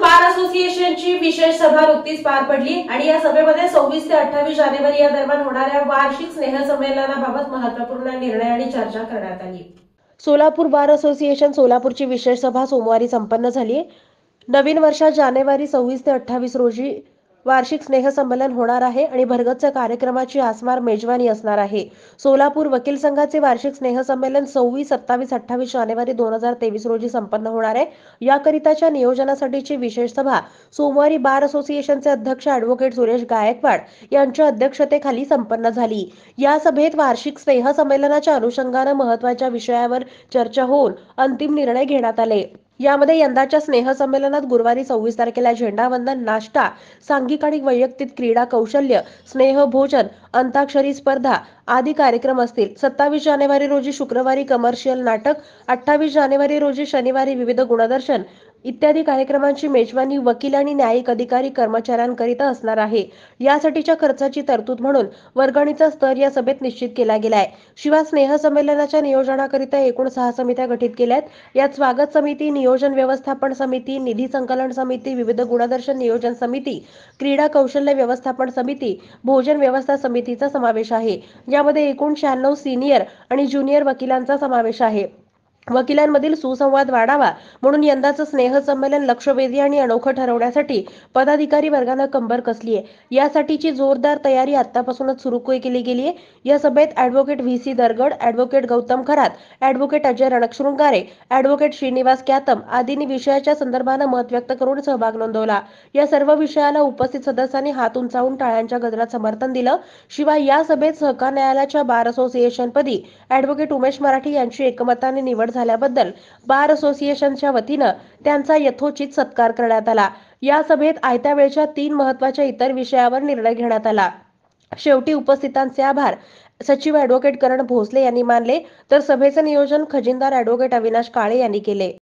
बार असोसिएशनची विशेष सभा नुकतीच पार पडली आणि या सभेमध्ये सव्वीस ते अठ्ठावीस जानेवारी या दरम्यान होणाऱ्या वार्षिक स्नेह संमेलनाबाबत महत्वपूर्ण निर्णय आणि चर्चा करण्यात आली सोलापूर बार असोसिएशन सोलापूरची विशेष सभा सोमवारी संपन्न झाली नवीन वर्षात जानेवारी सव्वीस ते अठ्ठावीस रोजी वार्षिक स्नेहसंमेलन होणार आहे आणि भरगतच्या कार्यक्रमाची आसमार मेजवानी असणार आहे सोलापूर वकील संघाचे वार्षिक स्नेहसंमेलन सव्वीस सत्तावीस अठ्ठावीस जानेवारी दोन हजार तेवीस रोजी संपन्न होणार आहे याकरिताच्या नियोजनासाठीची विशेष सभा सोमवारी बार असोसिएशनचे अध्यक्ष अॅडव्होकेट सुरेश गायकवाड यांच्या अध्यक्षतेखाली संपन्न झाली या सभेत वार्षिक स्नेहसंमेलनाच्या अनुषंगाने महत्वाच्या विषयावर चर्चा होऊन अंतिम निर्णय घेण्यात आले यामध्ये यंदाच्या स्नेहसंमेलनात गुरुवारी सव्वीस तारखेला झेंडावंदन नाश्ता सांघिक आणि वैयक्तिक क्रीडा कौशल्य स्नेह भोजन अंताक्षरी स्पर्धा आदी कार्यक्रम असतील सत्तावीस जानेवारी रोजी शुक्रवारी कमर्शियल नाटक अठ्ठावीस जानेवारी रोजी शनिवारी विविध गुणदर्शन इत्यादी कार्यक्रमांची मेजवानी वकील आणि न्यायिक अधिकारी कर्मचाऱ्यांकरिता असणार आहे यासाठीच्या खर्चाची तरतूद म्हणून वर्गणीचा स्तर या सभेत निश्चित केला गेलाय शिवाय स्नेह संमेलनाच्या नियोजनाकरिता एकूण सहा समित्या गठीत केल्या आहेत यात स्वागत समिती नियोजन व्यवस्थापन समिती निधी संकलन समिती विविध गुणदर्शन नियोजन समिती क्रीडा कौशल्य व्यवस्थापन समिती भोजन व्यवस्था समितीचा समावेश आहे यामध्ये एकूण शहाण्णव सिनियर आणि ज्युनियर वकिलांचा समावेश आहे वकिलांमधील सुसंवाद वाढावा म्हणून यंदाचं स्नेहसंमेलन लक्षवेधी आणि अनोखं ठरवण्यासाठी पदाधिकारी वर्गानं कंबर कसली आहे यासाठीची जोरदार तयारी आतापासूनच सुरू केली गेली आहे या सभेत advocate V C Dargad advocate Gautam Kharat advocate Ajay Rankshringare advocate Shrinivas Kyatam आदींनी विषयाच्या संदर्भानं मत व्यक्त करून सहभाग नोंदवला या सर्व विषयाला उपस्थित सदस्यांनी हात उंचावून टाळ्यांच्या गजरात समर्थन दिलं शिवाय या सभेत सहकार न्यायालयाच्या बार असोसिएशनपदी ऍडव्होकेट उमेश मराठी यांची एकमताने निवड झाल्याबद्दल बार असोसिएशनच्या वतीनं त्यांचा यथोचित सत्कार करण्यात आला या सभेत आयत्या वेळच्या तीन महत्वाच्या इतर विषयावर निर्णय घेण्यात आला शेवटी उपस्थितांचे आभार सचिव ऍडव्होकेट करण भोसले यांनी मानले तर सभेचे नियोजन खजिनदार अविनाश काळे यांनी केले